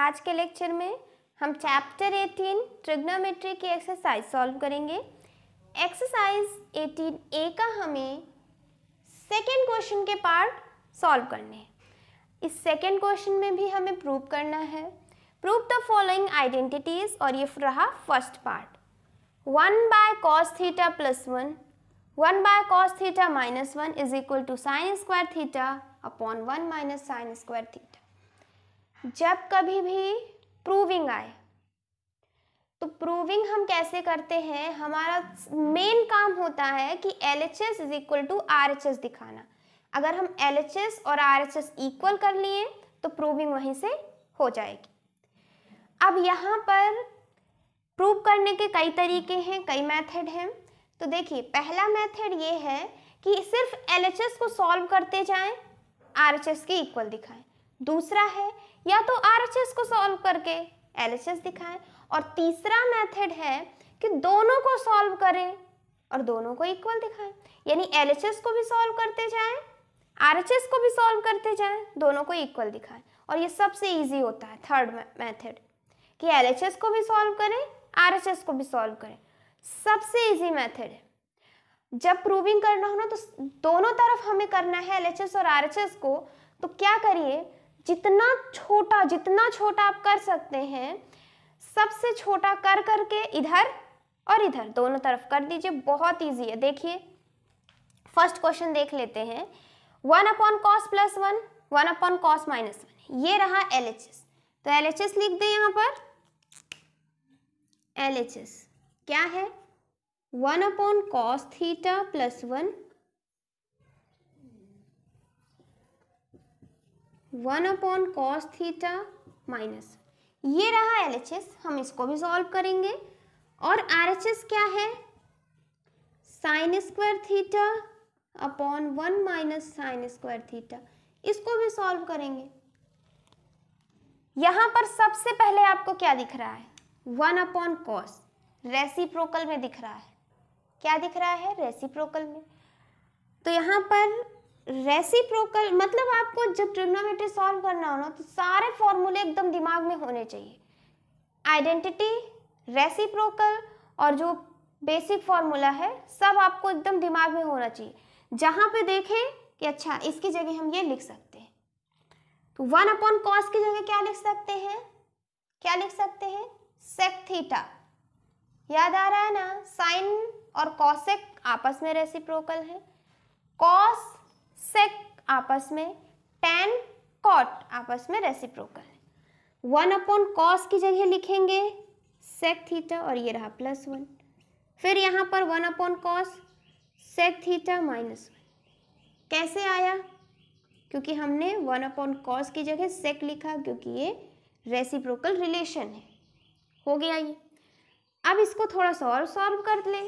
आज के लेक्चर में हम चैप्टर 18 ट्रिग्नोमेट्री की एक्सरसाइज सॉल्व करेंगे एक्सरसाइज 18 ए का हमें सेकेंड क्वेश्चन के पार्ट सॉल्व करने हैं इस सेकेंड क्वेश्चन में भी हमें प्रूव करना है प्रूव द फॉलोइंग आइडेंटिटीज और ये रहा first part one by cos theta plus one one by cos theta minus one is equal to sine square theta upon one minus sine square theta जब कभी भी proving आए तो proving हम कैसे करते हैं हमारा मेन काम होता है कि L H S is equal to R H S दिखाना अगर हम एल एच एस और आर एच एस इक्वल कर लिए तो प्रूविंग वहीं से हो जाएगी अब यहाँ पर प्रूव करने के कई तरीके हैं कई मेथड हैं तो देखिए पहला मेथड ये है कि सिर्फ एल एच एस को सॉल्व करते जाएं आर एच एस के इक्वल दिखाएं दूसरा है या तो आर को सॉल्व करके एल दिखाएं और तीसरा मेथड है कि दोनों को सॉल्व करें और दोनों को इक्वल दिखाएं यानी एल को भी सॉल्व करते जाएं आर को भी सॉल्व करते जाएं दोनों को इक्वल दिखाएं और ये सबसे इजी होता है थर्ड मेथड कि एल को भी सॉल्व करें आर को भी सॉल्व करें सबसे इजी मेथड है जब प्रूविंग करना हो ना तो दोनों तरफ हमें करना है एल और आर को तो क्या करिए जितना छोटा जितना छोटा आप कर सकते हैं सबसे छोटा कर करके इधर और इधर दोनों तरफ कर दीजिए बहुत इजी है देखिए फर्स्ट क्वेश्चन देख लेते हैं one upon cos plus one one upon cos minus one ये रहा एल एच एस तो एल एच एस लिख दें यहाँ पर एल एच एस क्या है one upon cos theta plus one one upon cos theta minus ये रहा एल हम इसको भी सॉल्व करेंगे और आर क्या है sine square theta upon one minus sine square theta इसको भी सॉल्व करेंगे यहां पर सबसे पहले आपको क्या दिख रहा है वन अपॉन कॉस रेसिप्रोकल में दिख रहा है क्या दिख रहा है रेसिप्रोकल में तो यहां पर रेसिप्रोकल मतलब आपको जब ट्रिग्नोमेट्री सॉल्व करना हो ना तो सारे फॉर्मूले एकदम दिमाग में होने चाहिए आइडेंटिटी रेसिप्रोकल और जो बेसिक फॉर्मूला है सब आपको एकदम दिमाग में होना चाहिए जहाँ पे देखें कि अच्छा इसकी जगह हम ये लिख सकते हैं तो वन अपॉन कॉस की जगह क्या लिख सकते हैं क्या लिख सकते हैं सेक थीटा याद आ रहा है ना साइन और कॉसेक आपस में रेसिप्रोकल है कॉस सेक आपस में टेन कॉट आपस में रेसिप्रोकल है वन अपॉन कॉस की जगह लिखेंगे सेक थीटा और ये रहा प्लस वन फिर यहाँ पर one upon cos sec theta minus one कैसे आया क्योंकि हमने वन अपॉन कॉस की जगह सेक लिखा क्योंकि ये रेसिप्रोकल रिलेशन है हो गया ये अब इसको थोड़ा सा और सॉल्व कर लें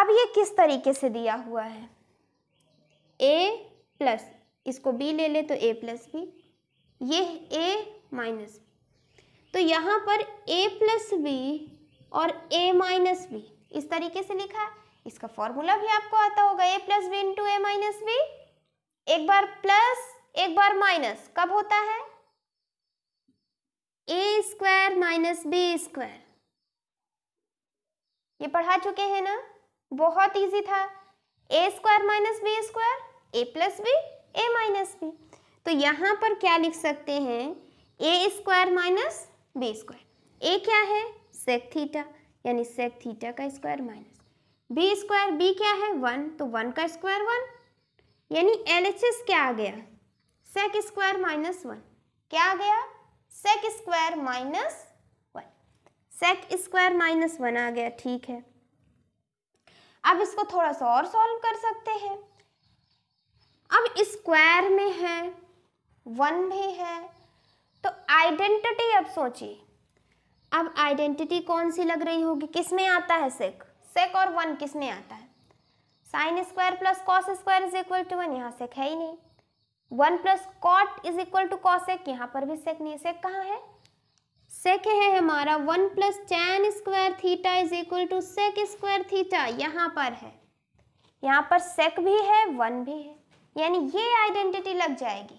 अब ये किस तरीके से दिया हुआ है ए प्लस इसको बी ले ले तो ए प्लस बी ये ए माइनस बी तो यहाँ पर ए प्लस बी और ए माइनस बी इस तरीके से लिखा है इसका फॉर्मूला भी आपको आता होगा A plus B into A minus B एक बार प्लस एक बार माइनस कब होता है A square minus B square ये पढ़ा चुके हैं ना बहुत इजी था A square minus B square A plus B A minus B तो यहाँ पर क्या लिख सकते हैं A square minus B square A क्या है सेक थीटा यानी सेक थीटा का square minus B square B क्या है वन तो वन का स्क्वायर वन यानी एल एच एस क्या आ गया सेक स्क्वायर माइनस वन क्या आ गया sec square minus one sec square minus one आ गया ठीक है अब इसको थोड़ा सा और सॉल्व कर सकते हैं अब स्क्वायर में है वन भी है तो आइडेंटिटी अब सोचिए अब आइडेंटिटी कौन सी लग रही होगी किस में आता है सेक सेक और वन किस में आता है sine square plus cos square is equal to one यहाँ सेक है ही नहीं one plus cot is equal to cosec यहाँ पर भी सेक नहीं सेक कहाँ है सेक है हमारा one plus tan square theta is equal to sec square theta यहाँ पर है यहाँ पर सेक भी है वन भी है यानी ये आइडेंटिटी लग जाएगी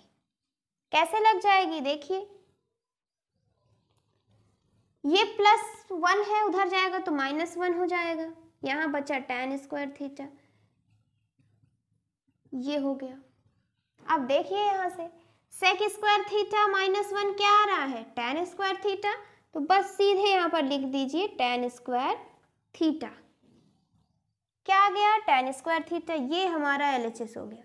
कैसे लग जाएगी देखिए ये प्लस वन है उधर जाएगा तो माइनस वन हो जाएगा यहाँ बचा टेन स्क्वायर थीटा ये हो गया अब देखिए यहाँ से sec square theta minus one क्या आ रहा है टेन स्क्वायर थीटा तो बस सीधे यहाँ पर लिख दीजिए टेन स्क्वायर थीटा क्या आ गया टेन स्क्वायर थीटा ये हमारा एल हो गया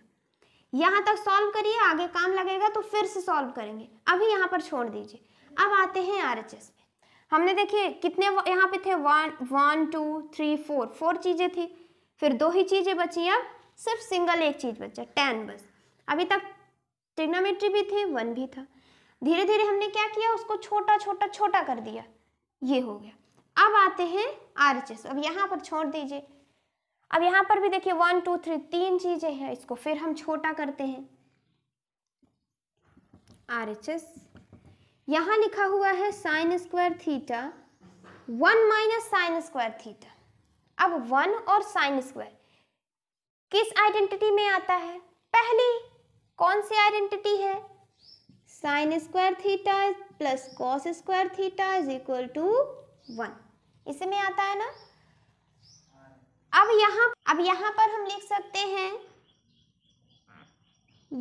यहाँ तक सॉल्व करिए आगे काम लगेगा तो फिर से सॉल्व करेंगे अभी यहाँ पर छोड़ दीजिए अब आते हैं आर एच एस पे हमने देखिए कितने यहाँ पे थे one one two three four four चीज़ें थी फिर दो ही चीज़ें बची अब सिर्फ सिंगल एक चीज़ बचा टेन बस अभी तक ट्रिग्नोमेट्री भी थी वन भी था धीरे धीरे हमने क्या किया उसको छोटा छोटा छोटा कर दिया ये हो गया अब आते हैं आर अब यहाँ पर छोड़ दीजिए अब यहाँ पर भी देखिए वन टू थ्री तीन चीज़ें हैं इसको फिर हम छोटा करते हैं आर एच एस यहाँ लिखा हुआ है sine square theta one minus sine square theta अब वन और साइन स्क्वायर किस आइडेंटिटी में आता है पहली कौन सी आइडेंटिटी है sine square theta plus cos square theta is equal to one इसमें आता है ना अब यहाँ अब यहाँ पर हम लिख सकते हैं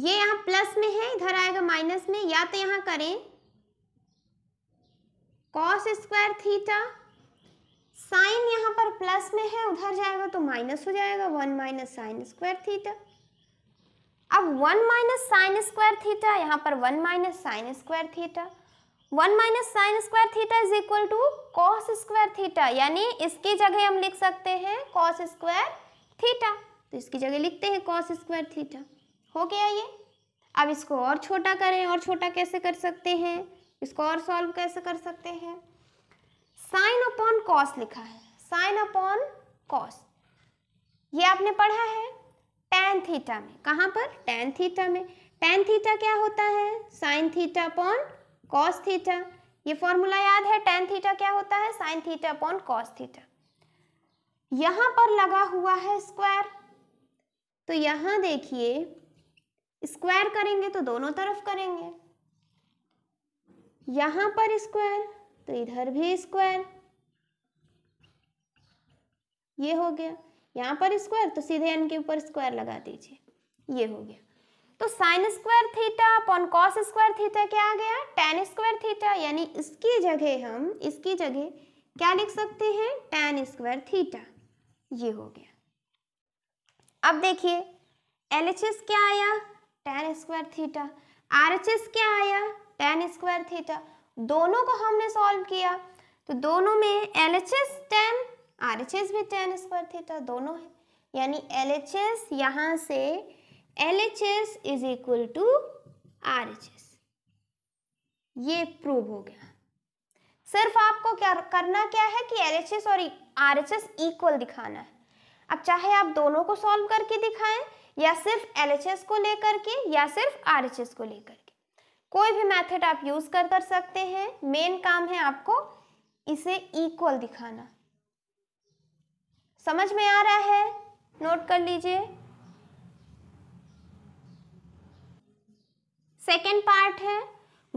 ये यहाँ प्लस में है इधर आएगा माइनस में या तो यहाँ करें कॉस स्क्वायर थीटा साइन यहाँ पर प्लस में है उधर जाएगा तो माइनस हो जाएगा one minus sine square theta अब one minus sine square theta यहाँ पर one minus sine square theta one minus sine square theta is equal to cos square theta यानी इसकी जगह हम लिख सकते हैं कॉस स्क्वायर थीटा तो इसकी जगह लिखते हैं कॉस स्क्वायर थीटा हो गया ये अब इसको और छोटा करें और छोटा कैसे कर सकते हैं इसको और सॉल्व कैसे कर सकते हैं साइन अपॉन कॉस लिखा है साइन अपॉन कॉस ये आपने पढ़ा है टेन थीटा में कहाँ पर टेन थीटा में टेन थीटा क्या होता है sine theta upon cos theta ये फॉर्मूला याद है टेन थीटा क्या होता है sine theta upon cos theta यहाँ पर लगा हुआ है स्क्वायर तो यहाँ देखिए स्क्वायर करेंगे तो दोनों तरफ करेंगे यहाँ पर स्क्वायर तो इधर भी स्क्वायर ये हो गया यहाँ पर स्क्वायर तो सीधे एन के ऊपर स्क्वायर लगा दीजिए ये हो गया तो sine square theta upon cos square theta क्या आ गया टेन स्क्वायर थीटा यानी इसकी जगह हम इसकी जगह क्या लिख सकते हैं टेन स्क्वायर थीटा ये हो गया अब देखिए एल क्या आया टेन स्क्वायर थीटा आर क्या आया टेन स्क्वायर थीटा दोनों को हमने सॉल्व किया तो दोनों में L H S tan R H S भी टेन स्क्वायर थीटा दोनों है यानी एल एच एस यहाँ से LHS is equal to R ये प्रूव हो गया सिर्फ आपको क्या करना क्या है कि LHS और RHS इक्वल दिखाना है अब चाहे आप दोनों को सॉल्व करके दिखाएं या सिर्फ LHS को लेकर के या सिर्फ RHS को लेकर के कोई भी मेथड आप यूज कर कर सकते हैं मेन काम है आपको इसे इक्वल दिखाना समझ में आ रहा है नोट कर लीजिए सेकेंड पार्ट है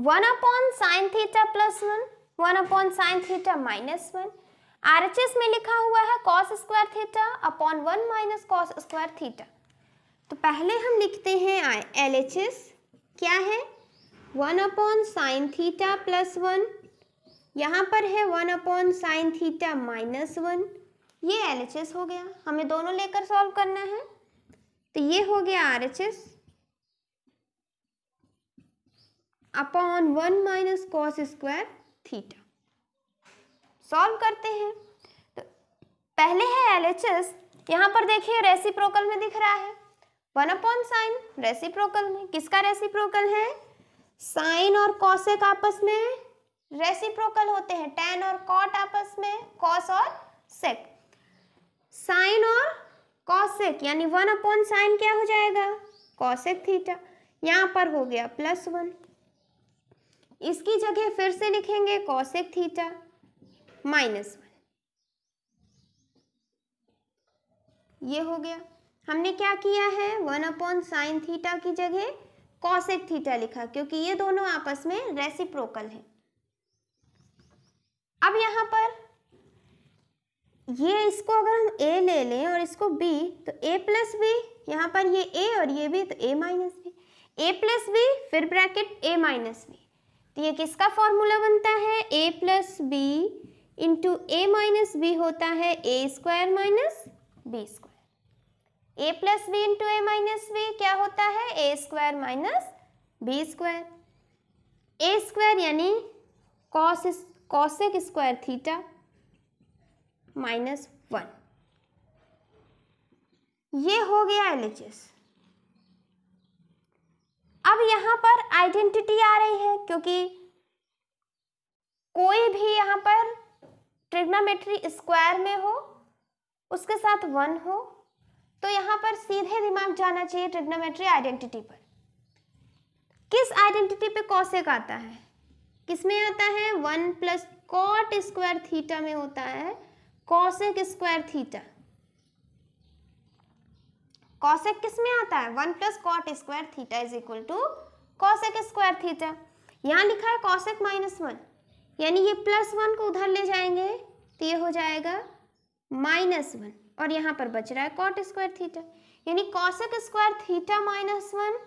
one upon sine theta plus one one upon sine theta minus one R H S में लिखा हुआ है cos square theta upon one minus cos square theta तो पहले हम लिखते हैं एल एच एस क्या है one upon sine theta plus one यहाँ पर है one upon sine theta minus one ये एल एच एस हो गया हमें दोनों लेकर सॉल्व करना है तो ये हो गया R H S upon one minus cos square theta solve करते हैं तो पहले है एल एच एस यहाँ पर देखिए रेसिप्रोकल में दिख रहा है वन अपॉन साइन रेसिप्रोकल में किसका रेसिप्रोकल है साइन और कॉसेक आपस में रेसिप्रोकल होते हैं टेन और कॉट आपस में कॉस और सेक साइन और कॉसेक यानी वन अपॉन साइन क्या हो जाएगा कॉसेक थीटा यहाँ पर हो गया प्लस वन इसकी जगह फिर से लिखेंगे कौशिक थीटा माइनस वन ये हो गया हमने क्या किया है वन अपॉन साइन थीटा की जगह कौशिक थीटा लिखा क्योंकि ये दोनों आपस में रेसिप्रोकल है अब यहाँ पर ये इसको अगर हम ए ले लें और इसको बी तो ए प्लस बी यहाँ पर ये ए और ये बी तो A minus B A plus B फिर ब्रैकेट ए माइनस बी तो ये किसका फॉर्मूला बनता है A plus B into A minus B होता है A square minus B square A plus B into A minus B क्या होता है A square minus B square A square यानी cos cosec square theta minus one ये हो गया L अब यहाँ पर आइडेंटिटी आ रही है क्योंकि कोई भी यहाँ पर ट्रिग्नोमेट्री स्क्वायर में हो उसके साथ वन हो तो यहाँ पर सीधे दिमाग जाना चाहिए ट्रिग्नोमेट्री आइडेंटिटी पर किस आइडेंटिटी पे कौशिक आता है किस में आता है one plus cot square theta में होता है कौशिक स्क्वायर थीटा कॉसेक किस में आता है one plus cot square theta is equal to cosec square theta यहाँ लिखा है कॉसेक माइनस वन यानी ये प्लस वन को उधर ले जाएंगे तो ये हो जाएगा माइनस वन और यहाँ पर बच रहा है कॉट स्क्वायर थीटा यानी cosec square theta minus one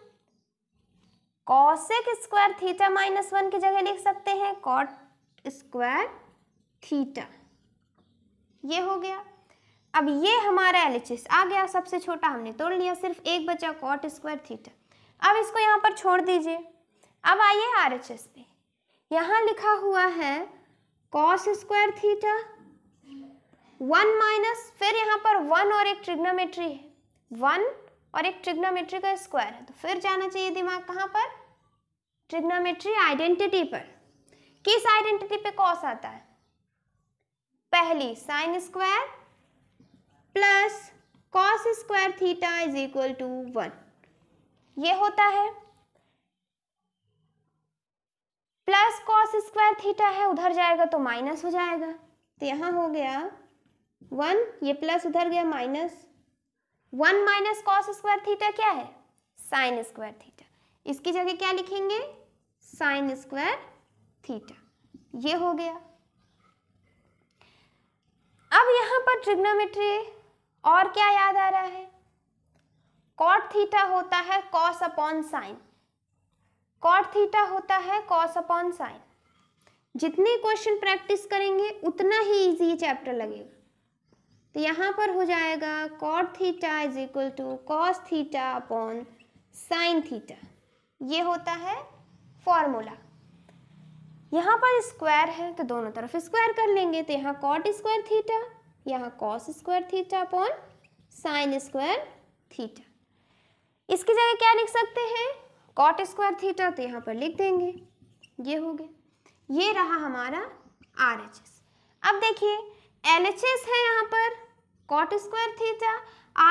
cosec square theta minus one की जगह लिख सकते हैं कॉट स्क्वायर थीटा ये हो गया अब ये हमारा एल आ गया सबसे छोटा हमने तोड़ लिया सिर्फ एक बचा कॉट स्क्वायर थीटा अब इसको यहाँ पर छोड़ दीजिए अब आइए आर एच एस पे यहाँ लिखा हुआ है cos square theta one minus फिर यहाँ पर वन और एक ट्रिग्नोमेट्री है वन और एक ट्रिग्नोमेट्री का स्क्वायर है तो फिर जाना चाहिए दिमाग कहाँ पर ट्रिग्नोमेट्री आइडेंटिटी पर किस आइडेंटिटी पे कॉस आता है पहली sine square plus cos square theta is equal to one ये होता है प्लस कॉस स्क्वायर थीटा है उधर जाएगा तो माइनस हो जाएगा तो यहाँ हो गया वन ये प्लस उधर गया minus one minus cos square theta क्या है साइन स्क्वायर थीटा इसकी जगह क्या लिखेंगे साइन स्क्वायर थीटा ये हो गया अब यहाँ पर ट्रिग्नोमेट्री और क्या याद आ रहा है कॉट थीटा होता है cos upon sine cot theta होता है कॉस अपॉन साइन जितने क्वेश्चन प्रैक्टिस करेंगे उतना ही इजी चैप्टर लगेगा तो यहाँ पर हो जाएगा cot theta is equal to cos theta upon sine theta ये होता है फॉर्मूला यहाँ पर स्क्वायर है तो दोनों तरफ स्क्वायर कर लेंगे तो यहाँ कॉट स्क्वायर थीटा यहाँ cos square theta upon sine square theta इसकी जगह क्या लिख सकते हैं कॉट स्क्वायर थीटा तो यहाँ पर लिख देंगे ये हो गया ये रहा हमारा आर एच एस अब देखिए एल एच एस है यहाँ पर cot square theta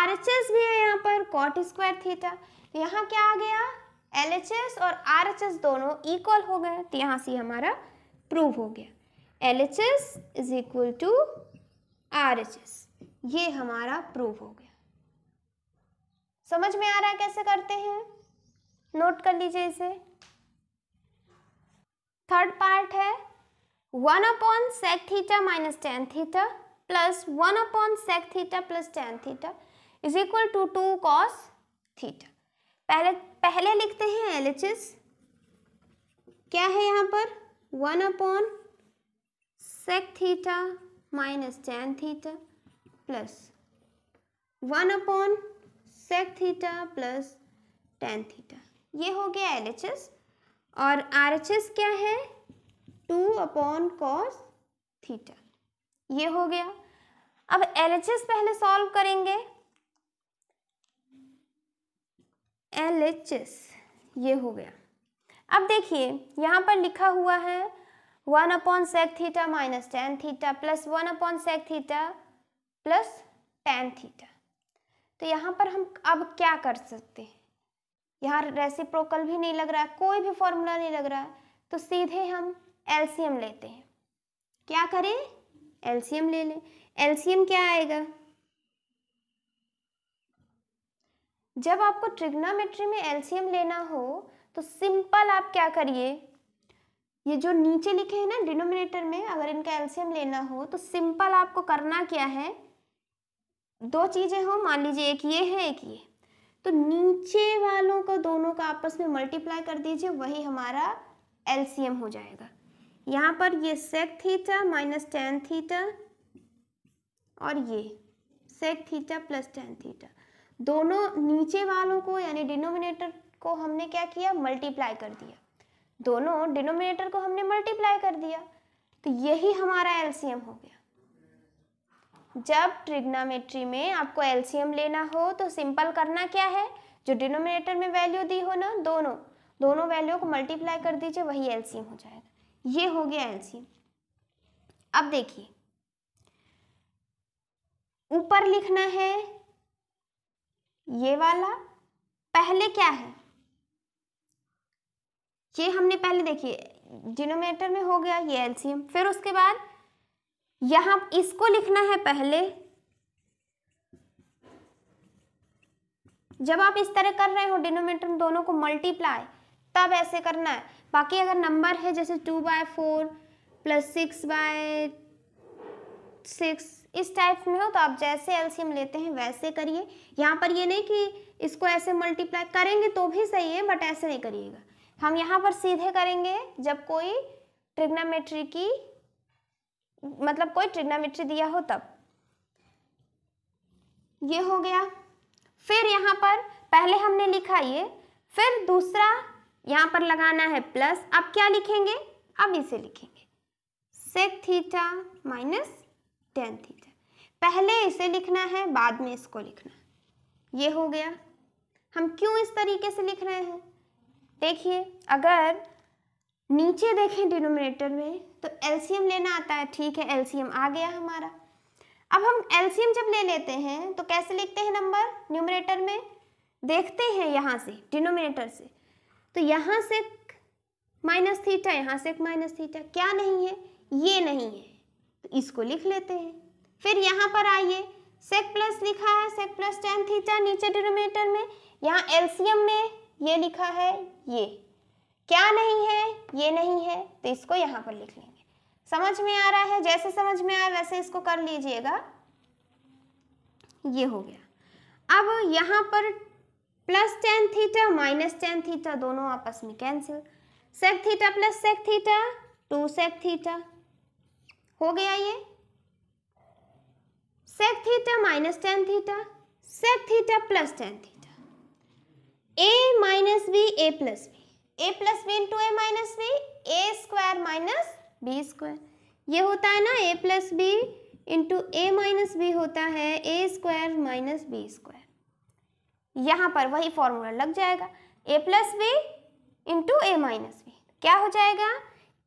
R H S भी है यहाँ पर कॉट स्क्वायर थीटा यहाँ क्या आ गया एल एच एस और आर एच एस दोनों इक्वल हो गए तो यहाँ से हमारा प्रूव हो गया L H S is equal to R ये हमारा प्रूफ हो गया समझ में आ रहा है कैसे करते हैं नोट कर लीजिए इसे थर्ड पार्ट है one upon sec theta minus tan theta plus one upon sec theta plus tan theta is equal to two cos theta पहले पहले लिखते हैं एल क्या है यहाँ पर one upon sec theta minus tan theta plus one upon sec theta plus tan theta ये हो गया एल और आर क्या है टू अपॉन कॉस थीटा ये हो गया अब एल पहले सॉल्व करेंगे एल ये हो गया अब देखिए यहाँ पर लिखा हुआ है one upon sec theta minus tan theta plus one upon sec theta plus tan theta तो यहाँ पर हम अब क्या कर सकते हैं यहाँ रेसिप्रोकल भी नहीं लग रहा है कोई भी फॉर्मूला नहीं लग रहा है तो सीधे हम एलसीएम लेते हैं क्या करें एलसीएम ले लें एलसीएम क्या आएगा जब आपको ट्रिग्नोमेट्री में एलसीएम लेना हो तो सिंपल आप क्या करिए ये जो नीचे लिखे हैं ना डिनोमिनेटर में अगर इनका एल्सियम लेना हो तो सिंपल आपको करना क्या है दो चीज़ें हो मान लीजिए एक ये है एक ये तो नीचे वालों को दोनों का आपस में मल्टीप्लाई कर दीजिए वही हमारा एल्सियम हो जाएगा यहाँ पर ये sec theta minus tan theta और ये sec theta plus tan theta दोनों नीचे वालों को यानी डिनोमिनेटर को हमने क्या किया मल्टीप्लाई कर दिया दोनों डिनोमिनेटर को हमने मल्टीप्लाई कर दिया तो यही हमारा एलसीएम हो गया जब ट्रिग्नामेट्री में आपको एलसीएम लेना हो तो सिंपल करना क्या है जो डिनोमिनेटर में वैल्यू दी हो ना दोनों दोनों वैल्यू को मल्टीप्लाई कर दीजिए वही एलसीएम हो जाएगा ये हो गया एलसीएम अब देखिए ऊपर लिखना है ये वाला पहले क्या है ये हमने पहले देखिए डिनोमिनेटर में हो गया ये एलसीएम फिर उसके बाद यहाँ इसको लिखना है पहले जब आप इस तरह कर रहे हो डिनोमेटर दोनों को मल्टीप्लाई तब ऐसे करना है बाकी अगर नंबर है जैसे two by four plus six by six इस टाइप में हो तो आप जैसे एलसीएम लेते हैं वैसे करिए यहाँ पर ये नहीं कि इसको ऐसे मल्टीप्लाई करेंगे तो भी सही है बट ऐसे नहीं करिएगा हम यहाँ पर सीधे करेंगे जब कोई ट्रिग्नोमेट्री की मतलब कोई ट्रिग्नोमेट्री दिया हो तब ये हो गया फिर यहाँ पर पहले हमने लिखा ये फिर दूसरा यहाँ पर लगाना है प्लस अब क्या लिखेंगे अब इसे लिखेंगे sec theta minus tan theta पहले इसे लिखना है बाद में इसको लिखना ये हो गया हम क्यों इस तरीके से लिख रहे हैं देखिए अगर नीचे देखें डिनोमिनेटर में तो एलसीएम लेना आता है ठीक है एलसीएम आ गया हमारा अब हम एलसीएम जब ले लेते हैं तो कैसे लिखते हैं नंबर न्यूमिनेटर में देखते हैं यहाँ से डिनोमिनेटर से तो यहाँ से माइनस थीटा यहाँ से माइनस थीटा क्या नहीं है ये नहीं है तो इसको लिख लेते हैं फिर यहाँ पर आइए सेक प्लस लिखा है सेक प्लस टेन थीटा नीचे डिनोमिनेटर में यहाँ एलसीएम में ये लिखा है ये क्या नहीं है ये नहीं है तो इसको यहाँ पर लिख लेंगे समझ में आ रहा है जैसे समझ में आया वैसे इसको कर लीजिएगा ये हो गया अब यहाँ पर plus tan theta minus tan theta दोनों आपस में cancel sec theta plus sec theta two sec theta हो गया ये sec theta minus tan theta sec theta plus tan theta A minus B A plus B A plus B into A minus B A square minus B square ये होता है ना A plus B into A minus B होता है A square minus B square यहाँ पर वही formula लग जाएगा A plus B into A minus B क्या हो जाएगा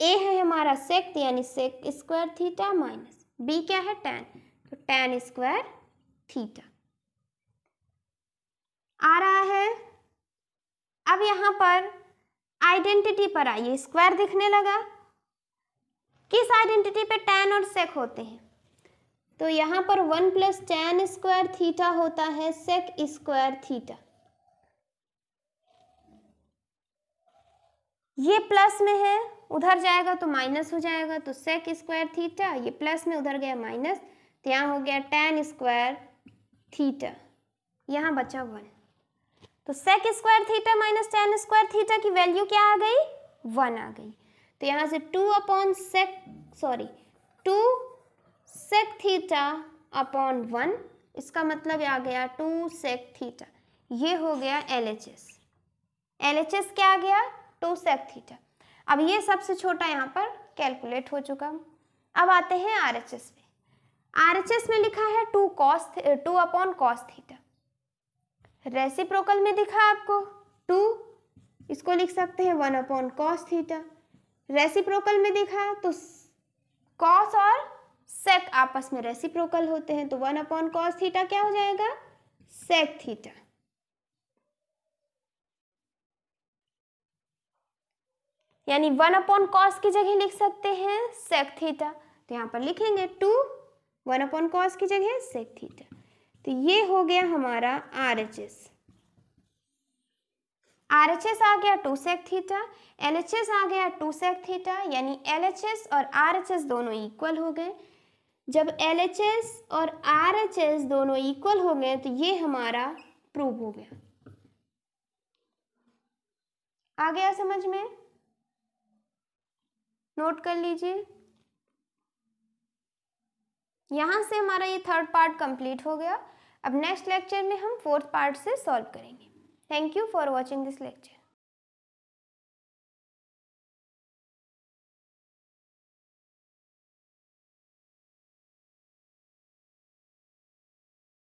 ए है हमारा सेक्ट यानी sec square theta minus B क्या है टेन तो टेन स्क्वायर थीटा आ रहा है अब यहाँ पर आइडेंटिटी पर आइए स्क्वायर दिखने लगा किस आइडेंटिटी पे टेन और सेक होते हैं तो यहाँ पर one plus tan square theta होता है सेक स्क्वायर थीटा ये प्लस में है उधर जाएगा तो माइनस हो जाएगा तो सेक स्क्वायर थीटा ये प्लस में उधर गया माइनस तो यहाँ हो गया टेन स्क्वायर थीटा यहाँ बचा वन तो sec square theta minus tan square theta की वैल्यू क्या आ गई वन आ गई तो यहाँ से two upon sec sorry two sec theta upon one इसका मतलब आ गया टू सेक थीटा ये हो गया L H S L H S क्या आ गया टू सेक थीटा अब ये सबसे छोटा यहाँ पर कैलकुलेट हो चुका अब आते हैं आर एच एस पे आर एच एस में लिखा है two cos two upon cos theta reciprocal में दिखा आपको टू इसको लिख सकते हैं one upon cos theta reciprocal में दिखा तो कॉस और सेक आपस में रेसिप्रोकल होते हैं तो वन अपॉन कॉस थीटा क्या हो जाएगा सेक थीटा यानी वन अपॉन कॉस की जगह लिख सकते हैं सेक थीटा तो यहां पर लिखेंगे टू वन अपॉन कॉस की जगह सेक थीटा तो ये हो गया हमारा R H S R H S आ गया two sec theta L H S आ गया टू सेक थीटा यानी एल एच एस और आर एच एस दोनों इक्वल हो गए जब एल एच एस और आर एच एस दोनों इक्वल हो गए तो ये हमारा प्रूव हो गया आ गया समझ में नोट कर लीजिए यहां से हमारा ये थर्ड पार्ट कंप्लीट हो गया अब नेक्स्ट लेक्चर में हम फोर्थ पार्ट से सॉल्व करेंगे thank you for watching this lecture